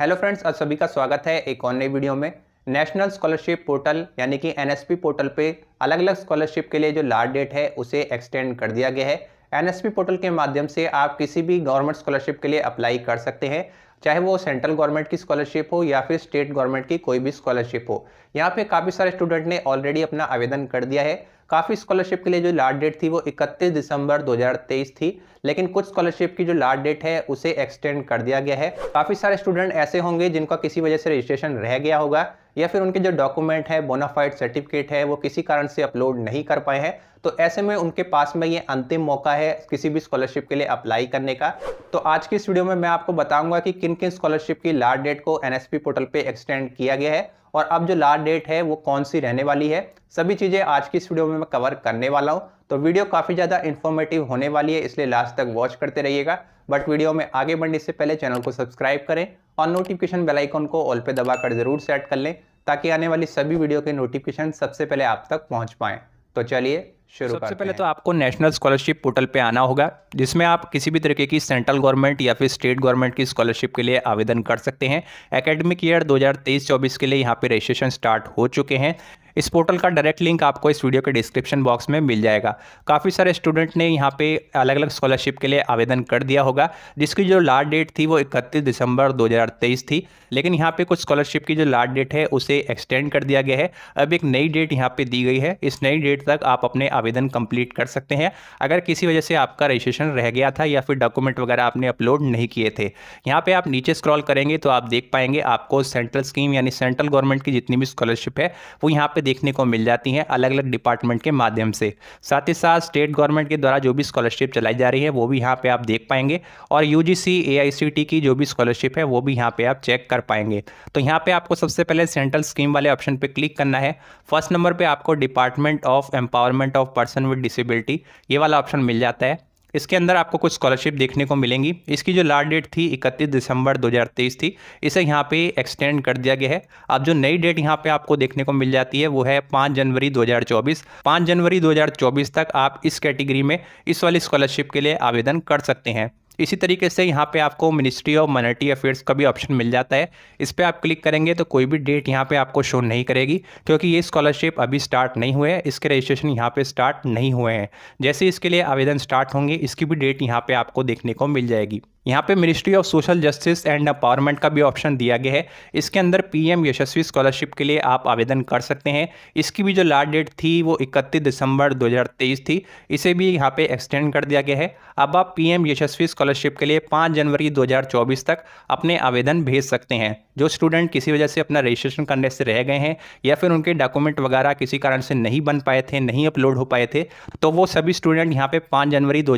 hello friends आप सभी का स्वागत है एक और नई वीडियो में नेशनल स्कॉलरशिप पोर्टल यानी कि एनएसपी पोर्टल पे अलग अलग स्कॉलरशिप के लिए जो लास्ट डेट है उसे एक्सटेंड कर दिया गया है एनएसपी पोर्टल के माध्यम से आप किसी भी गवर्नमेंट स्कॉलरशिप के लिए अप्लाई कर सकते हैं चाहे वो सेंट्रल गवर्नमेंट की स्कॉलरशिप हो या फिर स्टेट गवर्नमेंट की कोई भी स्कॉलरशिप हो यहाँ पे काफ़ी सारे स्टूडेंट ने ऑलरेडी अपना आवेदन कर दिया है काफ़ी स्कॉलरशिप के लिए जो लास्ट डेट थी वो 31 दिसंबर 2023 थी लेकिन कुछ स्कॉलरशिप की जो लास्ट डेट है उसे एक्सटेंड कर दिया गया है काफ़ी सारे स्टूडेंट ऐसे होंगे जिनका किसी वजह से रजिस्ट्रेशन रह गया होगा या फिर उनके जो डॉक्यूमेंट है बोनाफाइड सर्टिफिकेट है वो किसी कारण से अपलोड नहीं कर पाए हैं तो ऐसे में उनके पास में ये अंतिम मौका है किसी भी स्कॉलरशिप के लिए अप्लाई करने का तो आज की इस वीडियो में मैं आपको बताऊंगा कि किन किन स्कॉलरशिप की लास्ट डेट को एन पोर्टल पर एक्सटेंड किया गया है और अब जो लास्ट डेट है वो कौन सी रहने वाली है सभी चीज़ें आज की इस वीडियो में मैं कवर करने वाला हूँ तो वीडियो काफ़ी ज़्यादा इन्फॉर्मेटिव होने वाली है इसलिए लास्ट तक वॉच करते रहिएगा बट वीडियो में आगे बढ़ने से पहले चैनल को सब्सक्राइब करें और नोटिफिकेशन बेल आइकॉन को ऑल पे दबाकर ज़रूर सेट कर लें ताकि आने वाली सभी वीडियो के नोटिफिकेशन सबसे पहले आप तक पहुँच पाएँ तो चलिए शुरू सबसे पहले तो आपको नेशनल स्कॉलरशिप पोर्टल पे आना होगा जिसमें आप किसी भी तरीके की सेंट्रल गवर्नमेंट या फिर स्टेट गवर्नमेंट की स्कॉलरशिप के लिए आवेदन कर सकते हैं एकेडमिक ईयर 2023-24 के लिए यहाँ पे रजिस्ट्रेशन स्टार्ट हो चुके हैं इस पोर्टल का डायरेक्ट लिंक आपको इस वीडियो के डिस्क्रिप्शन बॉक्स में मिल जाएगा काफ़ी सारे स्टूडेंट ने यहाँ पे अलग अलग स्कॉलरशिप के लिए आवेदन कर दिया होगा जिसकी जो लास्ट डेट थी वो इकतीस दिसंबर 2023 थी लेकिन यहाँ पे कुछ स्कॉलरशिप की जो लास्ट डेट है उसे एक्सटेंड कर दिया गया है अब एक नई डेट यहाँ पर दी गई है इस नई डेट तक आप अपने आवेदन कम्प्लीट कर सकते हैं अगर किसी वजह से आपका रजिस्ट्रेशन रह गया था या फिर डॉक्यूमेंट वगैरह आपने अपलोड नहीं किए थे यहाँ पे आप नीचे स्क्रॉल करेंगे तो आप देख पाएंगे आपको सेंट्रल स्कीम यानी सेंट्रल गवर्नमेंट की जितनी भी स्कॉलरशिप है वो यहाँ पे देखने को मिल जाती हैं अलग अलग डिपार्टमेंट के माध्यम से साथ ही साथ स्टेट गवर्नमेंट के द्वारा जो भी स्कॉलरशिप चलाई जा रही है वो भी यहाँ पे आप देख पाएंगे और यू जी की जो भी स्कॉलरशिप है वो भी यहाँ पे आप चेक कर पाएंगे तो यहाँ पे आपको सबसे पहले सेंट्रल स्कीम वाले ऑप्शन पे क्लिक करना है फर्स्ट नंबर पर आपको department of empowerment of person with disability ये वाला ऑप्शन मिल जाता है इसके अंदर आपको कुछ स्कॉलरशिप देखने को मिलेंगी इसकी जो लास्ट डेट थी इकतीस दिसंबर 2023 थी इसे यहाँ पे एक्सटेंड कर दिया गया है अब जो नई डेट यहाँ पे आपको देखने को मिल जाती है वो है पाँच जनवरी 2024 5 जनवरी 2024 तक आप इस कैटेगरी में इस वाली स्कॉलरशिप के लिए आवेदन कर सकते हैं इसी तरीके से यहाँ पे आपको मिनिस्ट्री ऑफ मनर्टी अफेयर्स का भी ऑप्शन मिल जाता है इस पर आप क्लिक करेंगे तो कोई भी डेट यहाँ पे आपको शो नहीं करेगी क्योंकि ये स्कॉलरशिप अभी स्टार्ट नहीं हुए हैं इसके रजिस्ट्रेशन यहाँ पे स्टार्ट नहीं हुए हैं जैसे इसके लिए आवेदन स्टार्ट होंगे इसकी भी डेट यहाँ पर आपको देखने को मिल जाएगी यहाँ पे ministry of social justice and empowerment का भी ऑप्शन दिया गया है इसके अंदर पीएम यशस्वी स्कॉलरशिप के लिए आप आवेदन कर सकते हैं इसकी भी जो लास्ट डेट थी वो इकतीस दिसंबर 2023 थी इसे भी यहाँ पे एक्सटेंड कर दिया गया है अब आप पीएम यशस्वी स्कॉलरशिप के लिए 5 जनवरी 2024 तक अपने आवेदन भेज सकते हैं जो स्टूडेंट किसी वजह से अपना रजिस्ट्रेशन करने से रह गए हैं या फिर उनके डॉक्यूमेंट वगैरह किसी कारण से नहीं बन पाए थे नहीं अपलोड हो पाए थे तो वो सभी स्टूडेंट यहाँ पर पाँच जनवरी दो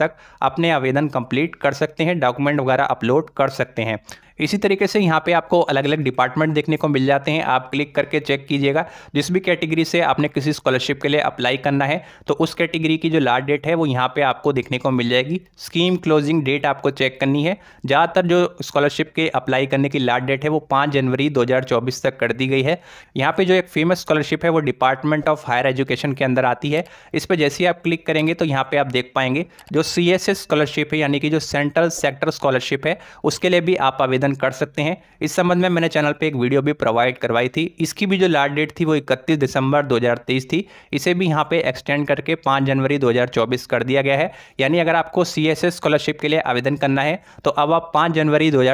तक अपने आवेदन कम्प्लीट कर सकते सकते हैं डॉक्यूमेंट वगैरह अपलोड कर सकते हैं इसी तरीके से यहाँ पे आपको अलग अलग डिपार्टमेंट देखने को मिल जाते हैं आप क्लिक करके चेक कीजिएगा जिस भी कैटेगरी से आपने किसी स्कॉलरशिप के लिए अप्लाई करना है तो उस कैटेगरी की जो लास्ट डेट है वो यहाँ पे आपको देखने को मिल जाएगी स्कीम क्लोजिंग डेट आपको चेक करनी है ज़्यादातर जो स्कॉलरशिप के अप्लाई करने की लास्ट डेट है वो पाँच जनवरी दो तक कर दी गई है यहाँ पर जो एक फेमस स्कॉलरशिप है वो डिपार्टमेंट ऑफ हायर एजुकेशन के अंदर आती है इस पर जैसे ही आप क्लिक करेंगे तो यहाँ पर आप देख पाएंगे जो सी स्कॉलरशिप है यानी कि जो सेंट्रल सेक्टर स्कॉलरशिप है उसके लिए भी आप आवेदन आवेदन कर सकते हैं इस संबंध में मैंने चैनल पे एक वीडियो भी प्रोवाइड करवाई थी इसकी भी जो लास्ट डेट थी वो 31 दिसंबर 2023 थी इसे भी यहाँ पे एक्सटेंड करके 5 जनवरी 2024 कर दिया गया है यानी अगर आपको सी स्कॉलरशिप के लिए आवेदन करना है तो अब आप पाँच जनवरी दो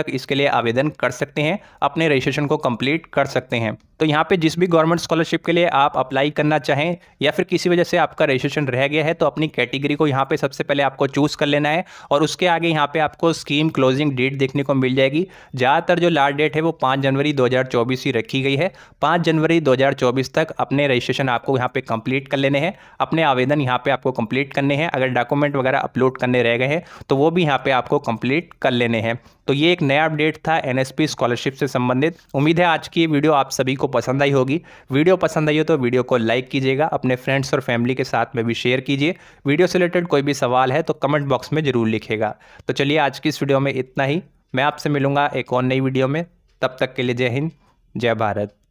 तक इसके लिए आवेदन कर सकते हैं अपने रजिस्ट्रेशन को कम्प्लीट कर सकते हैं तो यहाँ पे जिस भी गवर्नमेंट स्कॉलरशिप के लिए आप अप्लाई करना चाहें या फिर किसी वजह से आपका रजिस्ट्रेशन रह गया है तो अपनी कैटेगरी को यहाँ पे सबसे पहले आपको चूज़ कर लेना है और उसके आगे यहाँ पे आपको स्कीम क्लोजिंग डेट देखने को मिल जाएगी ज़्यादातर जो लास्ट डेट है वो पाँच जनवरी दो ही रखी गई है पाँच जनवरी दो तक अपने रजिस्ट्रेशन आपको यहाँ पर कंप्लीट कर लेने हैं अपने आवेदन यहाँ पर आपको कंप्लीट करने हैं अगर डॉक्यूमेंट वगैरह अपलोड करने रह गए हैं तो वो भी यहाँ पर आपको कंप्लीट कर लेने हैं तो ये एक नया अपडेट था एनएसपी स्कॉलरशिप से संबंधित उम्मीद है आज की वीडियो आप सभी को पसंद आई होगी वीडियो पसंद आई हो तो वीडियो को लाइक कीजिएगा अपने फ्रेंड्स और फैमिली के साथ में भी शेयर कीजिए वीडियो से रिलेटेड कोई भी सवाल है तो कमेंट बॉक्स में ज़रूर लिखेगा तो चलिए आज की इस वीडियो में इतना ही मैं आपसे मिलूंगा एक और नई वीडियो में तब तक के लिए जय हिंद जय भारत